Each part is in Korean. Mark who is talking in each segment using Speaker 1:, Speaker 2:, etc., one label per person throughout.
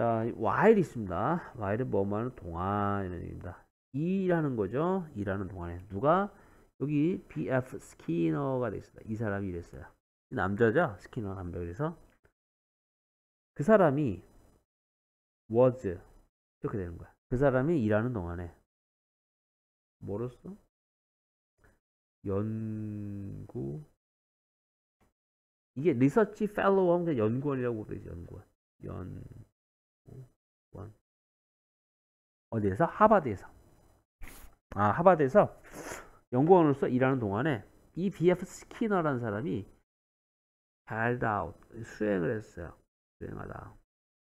Speaker 1: 자, while 있습니다. while은 뭐뭐하는 동안 이런 얘기입니다. 일하는 거죠. 일하는 동안에 누가 여기 BF 스키너가 됐습니다이 사람이 이랬어요. 남자죠. 스키너 남자 그래서 그 사람이 was 이렇게 되는 거야.
Speaker 2: 그 사람이 일하는 동안에 뭐로써 연구 이게 리서치 펠로우 하면
Speaker 1: 연구원이라고 부르죠. 연구원. 연 어디에서? 하바드에서 아, 하버드에서 연구원으로서 일하는 동안에 이 BF 스키너라는 사람이 carried out, 수행을 했어요. 수행하다.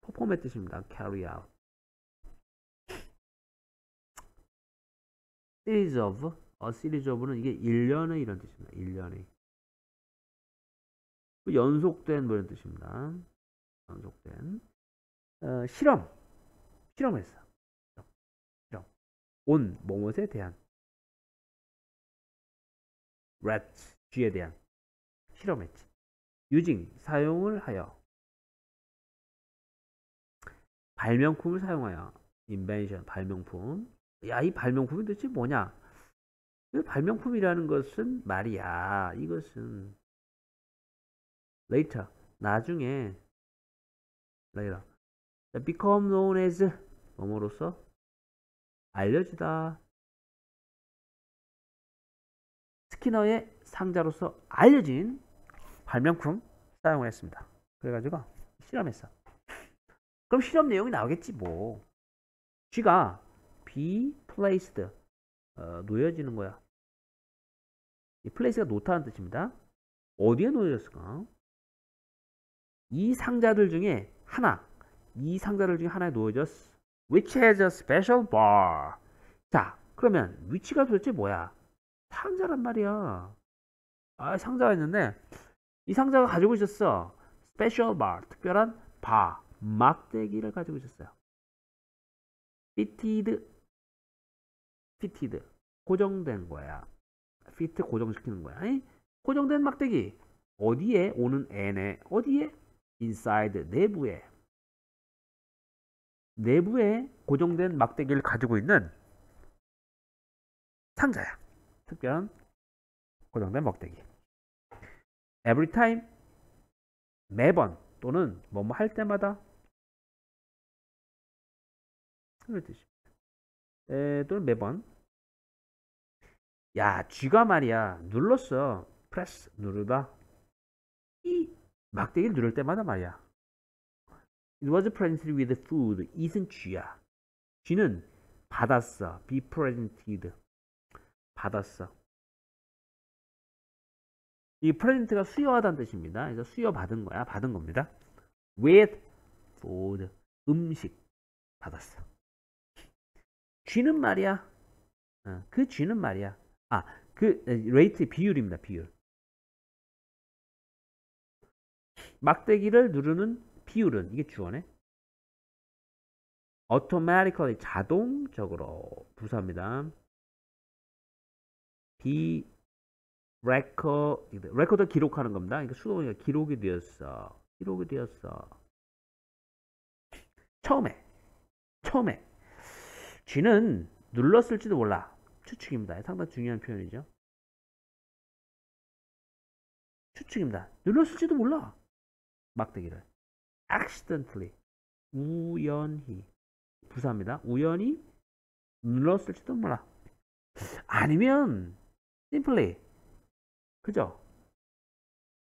Speaker 1: 퍼폼의 뜻입니다. carry out. series of, a 어, series of는 이게 1년의 이런 뜻입니다. 1년의. 그 연속된 뭐 이런
Speaker 2: 뜻입니다. 연속된. 어, 실험. 실험 했어. on 뭐뭐에 대한 rats 쥐에 대한 실험했지. using 사용을 하여
Speaker 1: 발명품을 사용하여 invention 발명품 야 이 발명품이 도대체 뭐냐 발명품이라는 것은 말이야 이것은 later 나중에 later become known as 뭐뭐로서
Speaker 2: 알려주다.
Speaker 1: 스키너의 상자로서 알려진 발명품 사용했습니다. 을 그래가지고 실험했어. 그럼 실험 내용이 나오겠지 뭐. 쥐가 be placed 어, 놓여지는 거야. 이 place가 놓다는 뜻입니다. 어디에 놓여졌을까? 이 상자들 중에 하나, 이 상자들 중에 하나에 놓여졌어. which has a special bar. 자, 그러면 위치가 도대체 뭐야? 상자란 말이야. 아, 상자가 있는데 이 상자가 가지고 있었어. special bar, 특별한 바, 막대기를 가지고 있었어요. fitted, fitted, 고정된 거야. fit 고정시키는 거야. 에이? 고정된 막대기. 어디에 오는 n에 어디에 inside 내부에 내부에 고정된 막대기를 가지고 있는 상자야. 특별한 고정된 막대기. Every time 매번
Speaker 2: 또는 뭐뭐 뭐 할 때마다 그런 뜻입니다.
Speaker 1: 에, 또는 매번 야 쥐가 말이야 눌렀어. p r 스 누르다 이 막대기를 누를 때마다 말이야 It was presented with food. i t 쥐야. 쥐는 받았어. be presented. 받았어. 이 present가 수여하다는 뜻입니다. 그래서 수여받은 거야. 받은 겁니다. with food. 음식. 받았어. 쥐는 말이야. 어, 그 쥐는 말이야. 아, 그 레이트 비율입니다. 비율. 막대기를 누르는 비율은 이게 주어네. automatically 자동적으로 부사입니다. be record 레코드 기록하는 겁니다. 그러니까 수동이가 기록이 되었어. 기록이 되었어. 처음에 처음에 쥐는 눌렀을지도 몰라. 추측입니다. 상당히 중요한 표현이죠. 추측입니다. 눌렀을지도 몰라. 막대기를. accidentally 우연히 부사입니다. 우연히 눌렀을지도 몰라. 아니면 simply 그죠?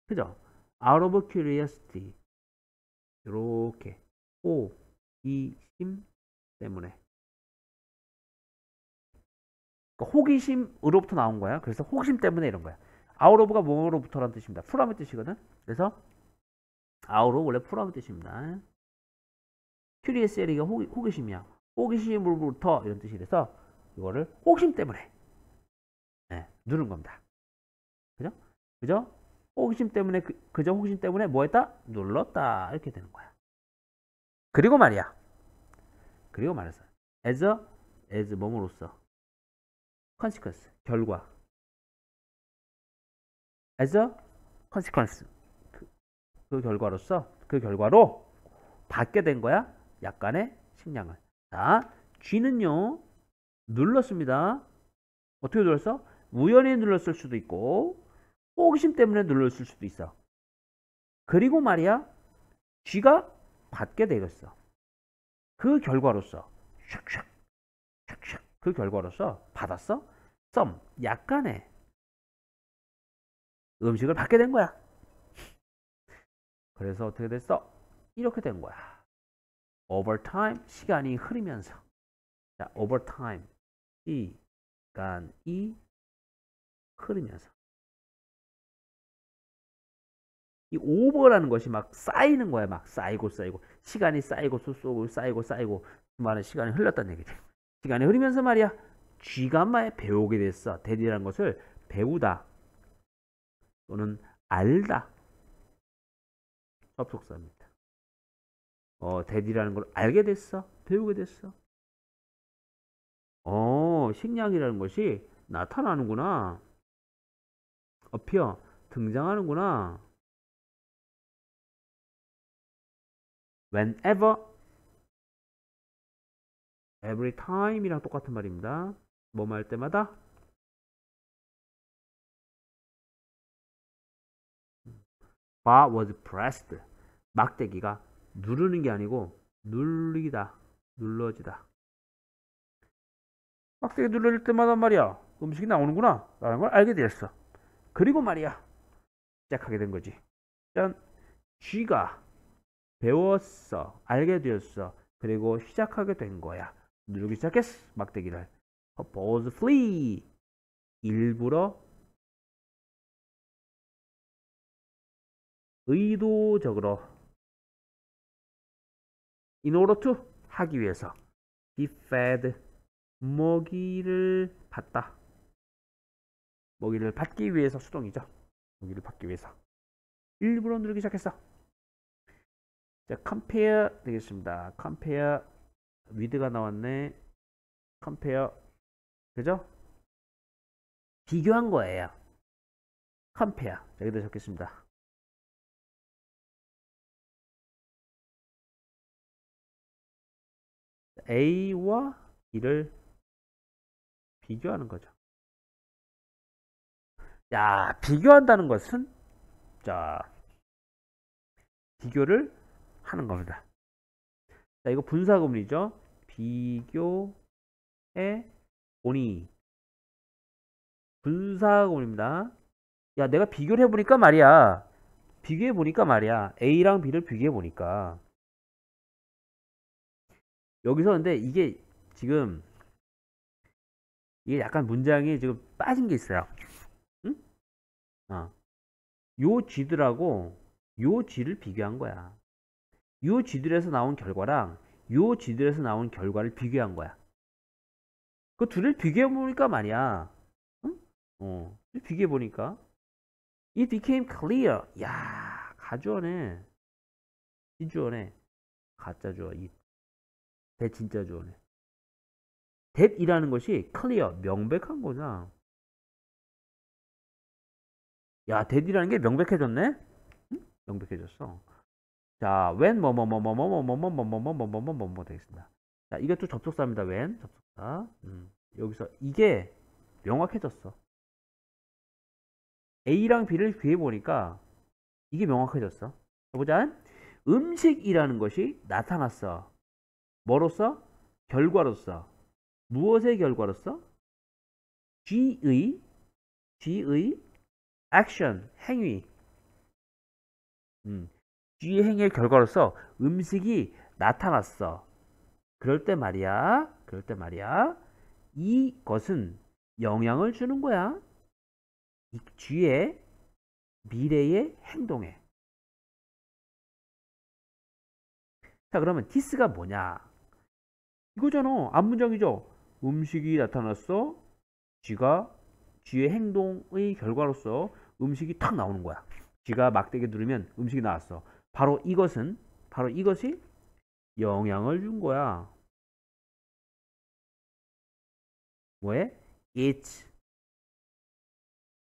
Speaker 1: 그죠? out of curiosity
Speaker 2: 이렇게 호 이, 심 때문에
Speaker 1: 그러니까 호기심으로부터 나온 거야. 그래서 호기심 때문에 이런 거야. out of가 뭐로부터란 뜻입니다. from의 뜻이거든. 그래서 아우로 원래 포라는 뜻입니다. 큐리에셀이가 호기심이야. 호기심으로부터 이런 뜻이라서 이거를 호기심 때문에 네, 누른 겁니다. 그죠? 그죠? 호기심 때문에 그, 그저 호기심 때문에 뭐 했다? 눌렀다. 이렇게 되는 거야. 그리고 말이야. 그리고 말해서 as a, as 몸으로써 consequence 결과 as a consequence 그 결과로서 그 결과로 받게 된 거야. 약간의 식량을. 자, G는요. 눌렀습니다. 어떻게 눌렀어? 우연히 눌렀을 수도 있고 호기심 때문에 눌렀을 수도 있어. 그리고 말이야. G가 받게 되겠어. 그 결과로서 슉슉 슉슉 그 결과로서 받았어. 썸 약간의 음식을 받게 된 거야. 그래서 어떻게 됐어? 이렇게 된 거야. over time 시간이 흐르면서 자, over time 시간이 흐르면서 이 오버라는 것이 막 쌓이는 거야. 막 쌓이고 쌓이고 시간이 쌓이고 쏘고 쌓이고 쌓이고 많은 시간이 흘렀다는 얘기지. 시간이 흐르면서 말이야. 쥐가 마에 배우게 됐어. 대리라는 것을 배우다 또는 알다 접속사입니다. 어, 대디라는 걸 알게 됐어. 배우게 됐어. 어, 식량이라는 것이 나타나는구나.
Speaker 2: 어피어, 등장하는구나. whenever, every time이랑 똑같은 말입니다. 뭐 말 때마다
Speaker 1: bar was pressed. 막대기가 누르는 게 아니고 눌리다, 눌러지다. 막대기 눌릴 때마다 말이야 음식이 나오는구나 라는 걸 알게 되었어. 그리고 말이야 시작하게 된 거지. 짠, 쥐가 배웠어, 알게 되었어. 그리고 시작하게 된 거야. 누르기 시작했어 막대기를. 버즈 플리 일부러
Speaker 2: 의도적으로 in order to 하기 위해서 he fed
Speaker 1: 먹이를 받다 먹이를 받기 위해서 수동이죠 먹이를 받기 위해서 일부러 누르기 시작했어 자 compare 되겠습니다 compare with가 나왔네 compare 그죠? 비교한 거예요
Speaker 2: compare 여기다 적겠습니다 A와 B를 비교하는 거죠.
Speaker 1: 야, 비교한다는 것은 자, 비교를 하는 겁니다. 자, 이거 분사구문이죠. 비교의 보니 분사구문입니다. 야, 내가 비교를 해보니까 말이야. 비교해보니까 말이야. A랑 B를 비교해보니까 여기서 근데 이게 지금 이게 약간 문장이 지금 빠진 게 있어요. 응? 어. 요 쥐들하고 요 쥐를 비교한 거야. 요 쥐들에서 나온 결과랑 요 쥐들에서 나온 결과를 비교한 거야. 그 둘을 비교해 보니까 말이야. 응? 어. 비교해 보니까 It became clear. 야, 가주어네. 이주어네. 가짜 주어. It 배 진짜 좋아해. that이라는 것이 clear, 명백한 거잖아. 야, that이라는 게 명백해졌네? 응? 명백해졌어. 자, when 뭐뭐 뭐 뭐 뭐 뭐 뭐 뭐 뭐 뭐 뭐 뭐 뭐 뭐 뭐 되겠습니다. 자, 이것도 접속사입니다. when 접속사. 음. 여기서 이게 명확해졌어. A랑 B를 비해 보니까 이게 명확해졌어. 보자. 음식이라는 것이 나타났어. 뭐로서? 결과로서. 무엇의 결과로서? G의 G의 action 행위 음, G의 행위의 결과로서 음식이 나타났어. 그럴 때 말이야. 그럴 때 말이야. 이것은 영향을 주는 거야. 이 G의 미래의 행동에. 자, 그러면 디스가 뭐냐? 이거잖아. 안문장이죠. 음식이 나타났어. 쥐가 쥐의 행동의 결과로서 음식이 탁 나오는 거야. 쥐가 막대기 누르면 음식이 나왔어. 바로 이것은 바로 이것이 영향을 준 거야.
Speaker 2: 뭐에? It's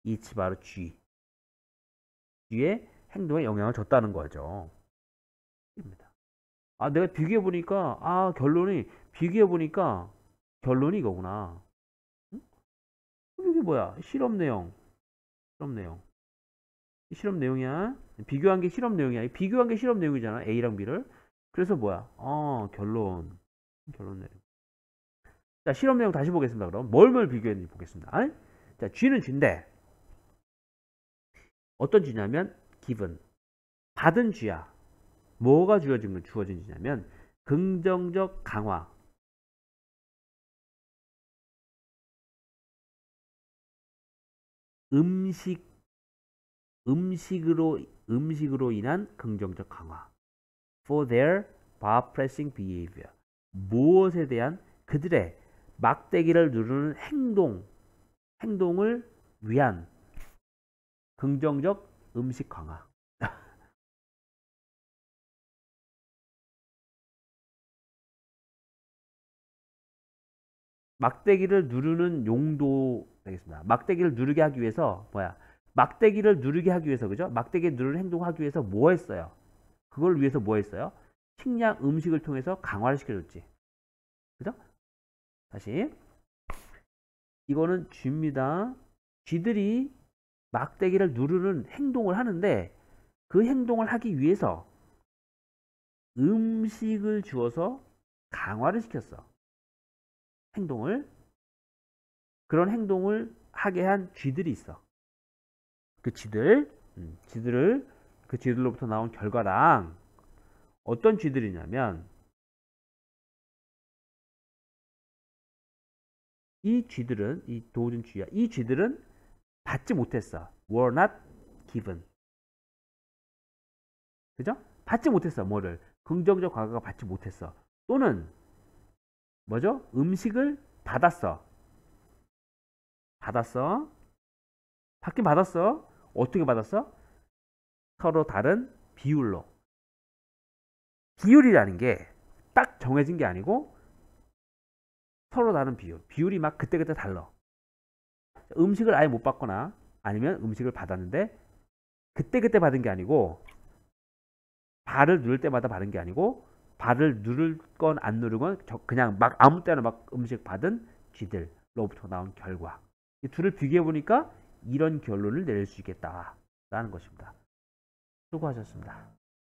Speaker 2: i
Speaker 1: t 바로 쥐. 쥐의 행동에 영향을 줬다는 거죠. 입니다. 아, 내가 비교해 보니까 아 결론이 비교해 보니까 결론이 이거구나. 응? 이게 뭐야? 실험 내용. 실험 내용. 실험 내용이야. 비교한 게 실험 내용이야. 비교한 게 실험 내용이잖아. A랑 B를. 그래서 뭐야? 어, 결론. 결론 내용. 자, 실험 내용 다시 보겠습니다. 그럼 뭘 뭘 비교했는지 보겠습니다. 아이? 자, G는 G인데 어떤 G냐면 기분. 받은 G야. 뭐가 주어진 건 주어진 G냐면 긍정적 강화. 음식 음식으로 음식으로 인한 긍정적 강화 for their bar pressing behavior 무엇에 대한 그들의 막대기를 누르는 행동 행동을 위한 긍정적 음식 강화 막대기를 누르는 용도 되겠습니다. 막대기를 누르게 하기 위해서 뭐야? 막대기를 누르게 하기 위해서 그죠? 막대기 누르는 행동하기 위해서 뭐 했어요? 그걸 위해서 뭐 했어요? 식량 음식을 통해서 강화를 시켜줬지. 그죠? 다시 이거는 쥐입니다. 쥐들이 막대기를 누르는 행동을 하는데 그 행동을 하기 위해서 음식을 주어서 강화를 시켰어. 행동을 그런 행동을 하게 한 쥐들이 있어. 그 쥐들, 음, 쥐들을 그 쥐들로부터 나온 결과랑 어떤 쥐들이냐면 이 쥐들은 이 도우준 쥐야. 이 쥐들은 받지 못했어. were not given. 그죠? 받지 못했어. 뭐를 긍정적 과거가 받지 못했어. 또는 뭐죠? 음식을 받았어. 받았어. 받긴 받았어. 어떻게 받았어? 서로 다른 비율로. 비율이라는 게 딱 정해진 게 아니고 서로 다른 비율. 비율이 막 그때그때 달라. 음식을 아예 못 받거나 아니면 음식을 받았는데 그때그때 받은 게 아니고 발을 누를 때마다 받은 게 아니고 발을 누를 건 안 누르건 그냥 막 아무 때나 막 음식 받은 쥐들로부터 나온 결과 이 둘을 비교해 보니까 이런 결론을 내릴 수 있겠다라는 것입니다. 수고하셨습니다.